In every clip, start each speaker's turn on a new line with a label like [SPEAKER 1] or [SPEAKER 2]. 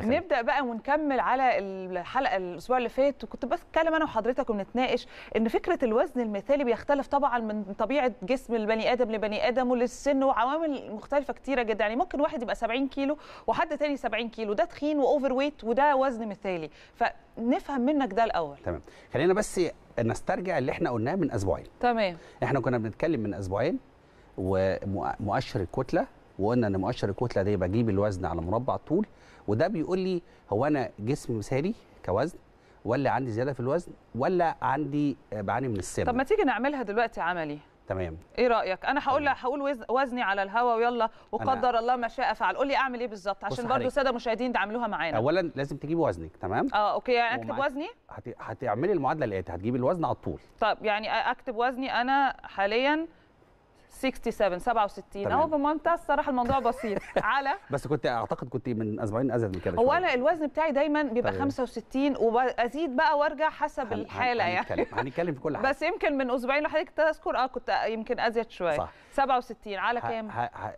[SPEAKER 1] نبدا بقى ونكمل على الحلقه الاسبوع اللي فات وكنت بتكلم انا وحضرتك ونتناقش ان فكره الوزن المثالي بيختلف طبعا من طبيعه جسم البني ادم لبني ادم وللسن وعوامل مختلفه كتيره جدا يعني ممكن واحد يبقى 70 كيلو وحد تاني 70 كيلو ده تخين واوفر ويت وده وزن مثالي فنفهم منك ده الاول
[SPEAKER 2] تمام خلينا بس نسترجع اللي احنا قلناه من اسبوعين تمام احنا كنا بنتكلم من اسبوعين ومؤشر الكتله وقلنا ان مؤشر الكتله ده يبقى الوزن على مربع الطول وده بيقول لي هو انا جسم مثالي كوزن ولا عندي زياده في الوزن ولا عندي آه، بعاني من السمنه طب ما
[SPEAKER 1] تيجي نعملها دلوقتي عملي تمام ايه رايك انا هقول هقول وزني على الهوا ويلا وقدر الله ما شاء فعل قول لي اعمل ايه بالظبط عشان برضو الساده المشاهدين تعملوها معانا اولا
[SPEAKER 2] لازم تجيبي وزنك تمام اه اوكي يعني اكتب وزني هتعملي المعادله اللي هتجيبي الوزن على طول
[SPEAKER 1] طب يعني اكتب وزني انا حاليا 67 67 اهو بمنتهى الصراحه الموضوع بسيط على
[SPEAKER 2] بس كنت اعتقد كنت من اسبوعين ازيد من كده هو
[SPEAKER 1] انا الوزن بتاعي دايما بيبقى طيب. 65 وازيد بقى وارجع حسب هن... الحاله هن... يعني
[SPEAKER 2] هنتكلم في كل حاجه بس
[SPEAKER 1] يمكن من اسبوعين لحضرتك تذكر اه كنت يمكن ازيد شويه صح 67 على كام؟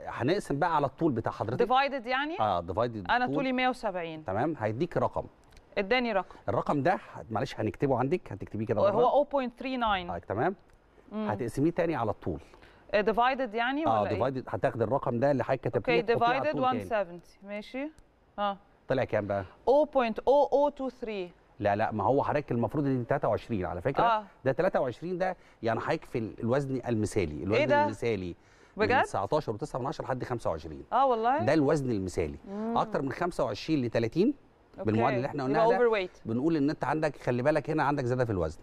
[SPEAKER 2] هنقسم بقى على الطول بتاع حضرتك ديفايدد يعني؟ اه ديفايدد انا طولي
[SPEAKER 1] 170
[SPEAKER 2] تمام هيديك رقم اداني رقم الرقم ده معلش هنكتبه عندك هتكتبيه كده هو
[SPEAKER 1] 0.39 آه طيب،
[SPEAKER 2] تمام هتقسميه تاني على الطول ديفايدد يعني آه، ولا اه ديفايدد هتاخد الرقم ده اللي حضرتك كاتبته اوكي ديفايدد 170
[SPEAKER 1] ماشي اه طلع كام بقى 0.0023
[SPEAKER 2] لا لا ما هو حضرتك المفروض ان دي 23 على فكره آه. ده 23 ده يعني حضرتك في الوزن المثالي إيه الوزن إيه المثالي بجد؟ من 19 و9 من 10 لحد 25 اه والله ده الوزن المثالي مم. اكتر من 25 ل 30
[SPEAKER 1] بالمعادله اللي احنا قلناها ده
[SPEAKER 2] بنقول ان انت عندك خلي بالك هنا عندك زياده في الوزن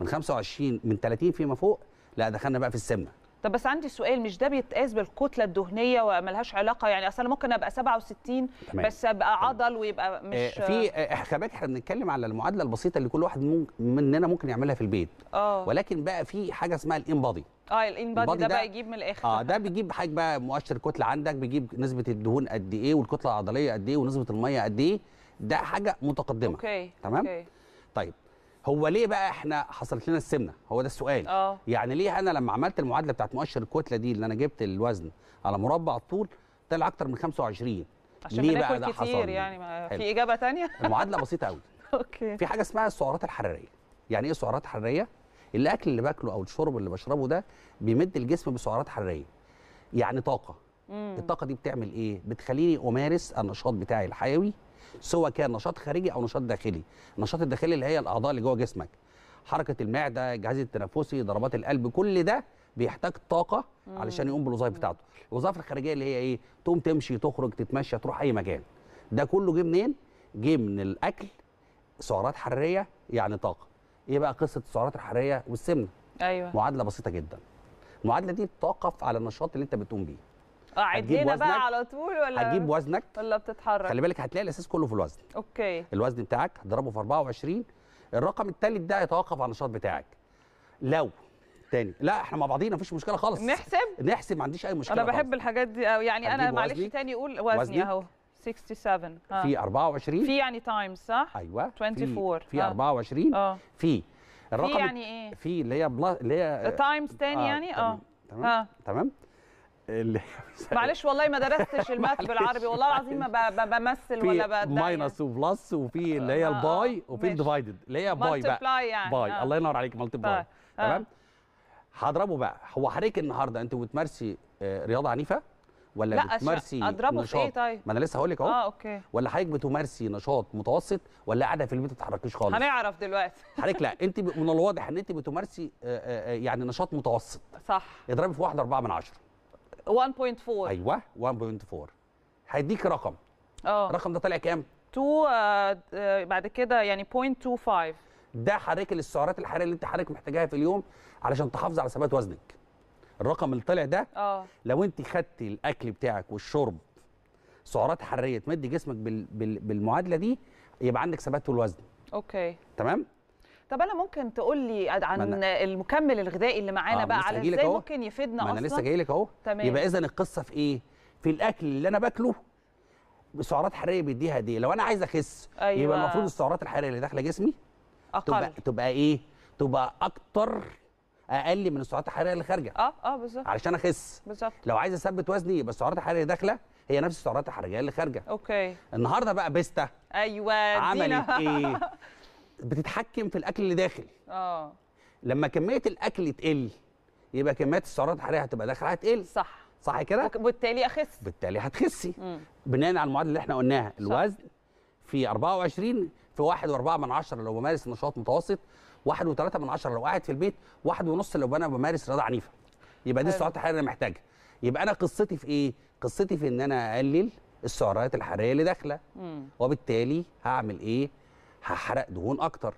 [SPEAKER 2] من 25 من 30 فيما فوق لا دخلنا بقى في السمنه
[SPEAKER 1] طب بس عندي سؤال مش ده بيتقاس بالكتله الدهنيه وملهاش علاقه يعني اصل ممكن ابقى 67 تمام. بس ابقى عضل ويبقى مش آه، في
[SPEAKER 2] آه، حسابات احنا بنتكلم على المعادله البسيطه اللي كل واحد ممكن مننا ممكن يعملها في البيت آه. ولكن بقى في حاجه اسمها الانبادي
[SPEAKER 1] اه الانبادي ده, ده بقى يجيب من الاخر
[SPEAKER 2] اه ده بيجيب حاجه بقى مؤشر كتله عندك بيجيب نسبه الدهون قد ايه والكتله العضليه قد ايه ونسبه الميه قد ايه ده حاجه متقدمه اوكي تمام أوكي. طيب هو ليه بقى احنا حصلت لنا السمنه هو ده السؤال أوه. يعني ليه انا لما عملت المعادله بتاعت مؤشر الكتله دي اللي انا جبت الوزن على مربع الطول طلع اكتر من 25 عشان ليه بقى ده كتير حصل يعني ما في اجابه ثانيه المعادله بسيطه قوي اوكي في حاجه اسمها السعرات الحراريه يعني ايه سعرات حراريه الاكل اللي باكله او الشرب اللي بشربه ده بيمد الجسم بسعرات حراريه يعني طاقه مم. الطاقه دي بتعمل ايه بتخليني امارس النشاط بتاعي الحيوي سواء كان نشاط خارجي او نشاط داخلي النشاط الداخلي اللي هي الاعضاء اللي جوه جسمك حركه المعده الجهاز التنفسي ضربات القلب كل ده بيحتاج طاقه علشان يقوم بالوظائف بتاعته الوظائف الخارجيه اللي هي ايه تقوم تمشي تخرج تتمشى تروح اي مكان ده كله جه منين جه من الاكل سعرات حراريه يعني طاقه ايه بقى قصه السعرات الحراريه والسمنه ايوه معادله بسيطه جدا المعادله دي بتوقف على النشاط اللي انت بتقوم بيه
[SPEAKER 1] اه عدينا بقى على طول ولا هتجيب وزنك ولا بتتحرك خلي بالك
[SPEAKER 2] هتلاقي الاساس كله في الوزن اوكي الوزن بتاعك هتضربه في 24 الرقم الثالث ده هيتوقف على النشاط بتاعك لو تاني لا احنا مع بعضينا مفيش مشكله خالص نحسب نحسب ما عنديش اي مشكله انا بحب خالص.
[SPEAKER 1] الحاجات دي قوي يعني انا معلش تاني قول وزني اهو 67 ها. في
[SPEAKER 2] 24 في يعني تايمز صح ايوه 24 آه. في, في 24 اه في الرقم في يعني ايه في اللي هي اللي هي تايمز تاني آه يعني اه تمام تمام اللي معلش
[SPEAKER 1] والله ما درستش الماث بالعربي والله العظيم ما بمثل ولا بدي
[SPEAKER 2] ماينس وبلس وفي اللي هي آه، الباي آه، وفي الديفايدد اللي هي باي بقى يعني. باي آه. الله ينور عليك مالتي طيب. آه. باي تمام هضربه بقى هو حضرتك النهارده انت بتمارسي رياضه عنيفه ولا لا بتمارسي اضربه إيه نشاط ايه طيب ما انا لسه هقول لك اهو اه اوكي ولا حضرتك بتمارسي نشاط متوسط ولا قاعده في البيت ما تتحركيش خالص
[SPEAKER 1] هنعرف دلوقتي
[SPEAKER 2] حضرتك لا انت من الواضح ان انت بتمارسي يعني نشاط متوسط صح اضربي في 1.4 من عشره
[SPEAKER 1] 1.4
[SPEAKER 2] ايوه 1.4 هيديك رقم اه الرقم ده طالع كام
[SPEAKER 1] 2 آه، آه، بعد كده يعني 0.25
[SPEAKER 2] ده حضرتك السعرات الحراريه اللي انت حضرتك محتاجاها في اليوم علشان تحافظ على ثبات وزنك الرقم اللي طالع ده اه لو انت خدتي الاكل بتاعك والشرب سعرات حراريه تمدي جسمك بال... بال... بالمعادله دي يبقى عندك ثبات في الوزن اوكي تمام
[SPEAKER 1] طب انا ممكن تقول لي عن المكمل الغذائي اللي معانا آه بقى على ازاي ممكن يفيدنا اصلا انا لسه جاي
[SPEAKER 2] لك اهو يبقى اذا القصه في ايه في الاكل اللي انا باكله سعرات حراريه بيديها دي إيه؟ لو انا عايز اخس أيوة. يبقى المفروض السعرات الحراريه اللي داخله جسمي أقل. تبقى تبقى ايه تبقى اكتر اقل من السعرات الحراريه اللي خارجه اه
[SPEAKER 1] اه بالظبط علشان اخس بالظبط لو
[SPEAKER 2] عايز اثبت وزني يبقى السعرات الحراريه اللي داخله هي نفس السعرات الحراريه اللي خارجه
[SPEAKER 1] اوكي النهارده بقى بيستا ايوه عملت ايه
[SPEAKER 2] بتتحكم في الاكل اللي داخل اه لما كميه الاكل تقل يبقى كميه السعرات الحراريه هتبقى داخله هتقل صح صح كده وبالتالي اخس بالتالي هتخسي بناء على المعادله اللي احنا قلناها الوزن في 24 في 1.4 لو بمارس نشاط متوسط 1.3 لو قاعد في البيت 1.5 لو انا بمارس رياضه عنيفه يبقى دي السعرات الحراريه اللي انا محتاجها يبقى انا قصتي في ايه قصتي في ان انا اقلل السعرات الحراريه اللي داخله وبالتالي هعمل ايه هحرق دهون اكتر